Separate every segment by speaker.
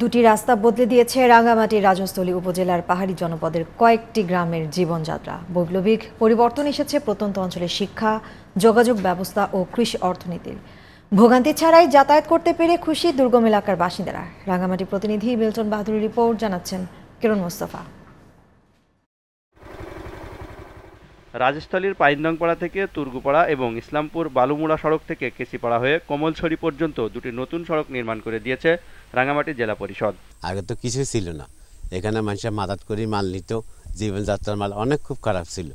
Speaker 1: দুটি রাস্তা বদলে দিয়েছে রাঙ্গামাটির রাজস্থলী উপজেলার পাহাড়ি জনপদের কয়েকটি গ্রামের জীবনযাত্রা বৈপ্লবিক পরিবর্তন এসেছে প্রত্যন্ত অঞ্চলের শিক্ষা যোগাযোগ ব্যবস্থা ও কৃষি অর্থনীতির ভোগান্তি ছাড়াই যাতায়াত করতে পেরে খুশি দুর্গম এলাকার বাসিন্দারা রাঙ্গামাটি প্রতিনিধি বিলচন বাহাদুরের রিপোর্ট জানাচ্ছেন কিরণ মোস্তফা
Speaker 2: রাজস্থলীর পাইন্দংপাড়া থেকে তুর্গুপাড়া এবং ইসলামপুর বালুমুড়া সড়ক থেকে কেসিপাড়া হয়ে কমলছড়ি পর্যন্ত দুটি নতুন সড়ক নির্মাণ করে দিয়েছে রাঙামাটি জেলা পরিষদ আগে তো কিছুই ছিল না এখানে মানুষের মাদাত করে মাল নিত জীবনযাত্রার মাল অনেক খুব খারাপ ছিল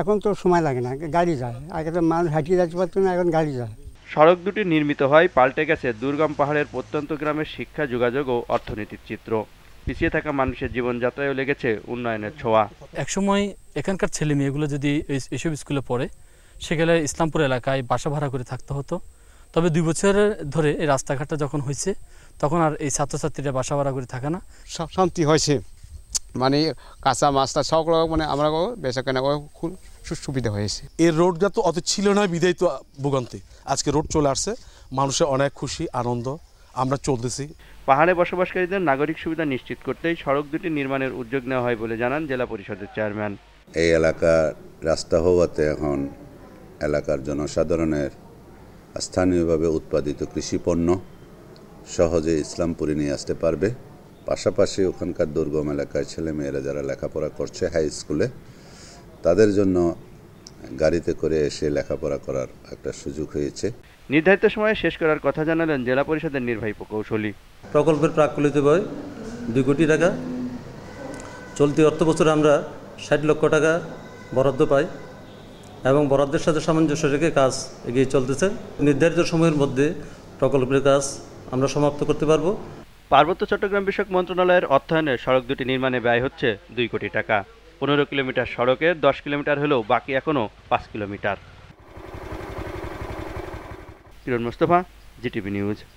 Speaker 2: এখন তো সময় লাগে না গাড়ি যায় আগে তো মাল হাঁটিয়ে যাচ্ছে পারতো না এখন গাড়ি যায় সড়ক দুটি নির্মিত হয় পাল্টে গেছে দুর্গম পাহাড়ের প্রত্যন্ত গ্রামের শিক্ষা যোগাযোগ ও অর্থনীতির চিত্র পিছিয়ে থাকা মানুষের জীবনযাত্রায়ও লেগেছে উন্নয়নের ছোঁয়া একসময় এখানকার ছেলে মেয়েগুলো যদি এইসব স্কুলে পড়ে সেখানে ইসলামপুর এলাকায় বাসা ভাড়া করে থাকতে হতো তবে দুই বছরের ধরে এই রাস্তাঘাটটা যখন হয়েছে তখন আর এই ছাত্রছাত্রীরা বাসা ভাড়া করে থাকে না শান্তি হয়েছে মানে কাঁচা মাছটা সব মানে আমরা বেচা কেনা খুব সুবিধা হয়েছে এর রোডটা তো অত ছিল না বিদায় তো ভোগান্তি আজকে রোড চলে আসছে মানুষের অনেক খুশি আনন্দ আমরা চলতেছি পাহাড়ে বসবাসকারীদের নাগরিক সুবিধা নিশ্চিত করতেই সড়ক দুটি নির্মাণের উদ্যোগ নেওয়া হয় বলে জানান জেলা পরিষদের চেয়ারম্যান
Speaker 3: এই এলাকা রাস্তা হওয়াতে এখন এলাকার জনসাধারণের স্থানীয়ভাবে উৎপাদিত কৃষিপণ্য সহজে ইসলামপুরে নিয়ে আসতে পারবে পাশাপাশি ওখানকার দুর্গম এলাকায় ছেলেমেয়েরা যারা লেখাপড়া করছে হাই স্কুলে তাদের জন্য গাড়িতে করে এসে লেখাপড়া করার একটা সুযোগ হয়েছে
Speaker 2: নির্ধারিত সময়ে শেষ করার কথা জানালেন জেলা পরিষদের নির্বাহী প্রকৌশলী প্রকল্পের প্রাকলিত ব্যয় দুই কোটি টাকা চলতি অর্থ বছরে আমরা ষাট লক্ষ টাকা বরাদ্দ পাই এবং বরাদ্দের সাথে সামঞ্জস্য রেখে কাজ এগিয়ে চলতেছে নির্ধারিত সময়ের মধ্যে প্রকল্পের কাজ আমরা সমাপ্ত করতে পারবো পার্বত্য চট্টগ্রাম বিষয়ক মন্ত্রণালয়ের অর্থায়নে সড়ক দুটি নির্মাণে ব্যয় হচ্ছে দুই কোটি টাকা পনেরো কিলোমিটার সড়কে দশ কিলোমিটার হলেও বাকি এখনও পাঁচ কিলোমিটার किरण मुस्तफा जिटिभी न्युज